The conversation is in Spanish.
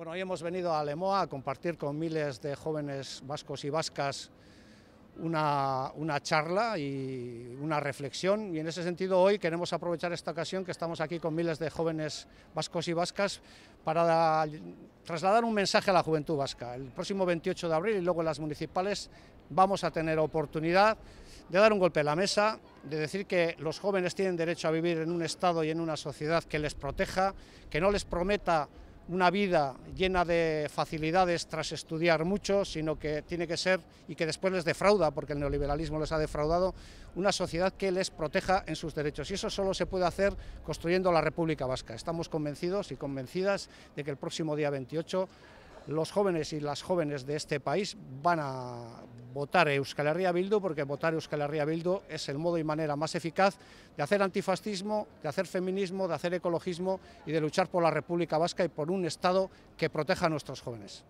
Bueno, hoy hemos venido a Lemoa a compartir con miles de jóvenes vascos y vascas una, una, charla y una reflexión. Y en ese sentido hoy queremos aprovechar esta ocasión que estamos aquí con miles de jóvenes vascos y vascas para trasladar un mensaje a la juventud vasca. El próximo 28 de abril y luego en las municipales vamos a tener oportunidad de dar un golpe a la mesa, de decir que los jóvenes tienen derecho a vivir en un Estado y en una sociedad que les proteja, que no les prometa una vida llena de facilidades tras estudiar mucho, sino que tiene que ser, y que después les defrauda, porque el neoliberalismo les ha defraudado, una sociedad que les proteja en sus derechos. Y eso solo se puede hacer construyendo la República Vasca. Estamos convencidos y convencidas de que el próximo día 28 los jóvenes y las jóvenes de este país van a votar Euskal Herria Bildu, porque votar Euskal Herria Bildu es el modo y manera más eficaz de hacer antifascismo, de hacer feminismo, de hacer ecologismo y de luchar por la República Vasca y por un Estado que proteja a nuestros jóvenes.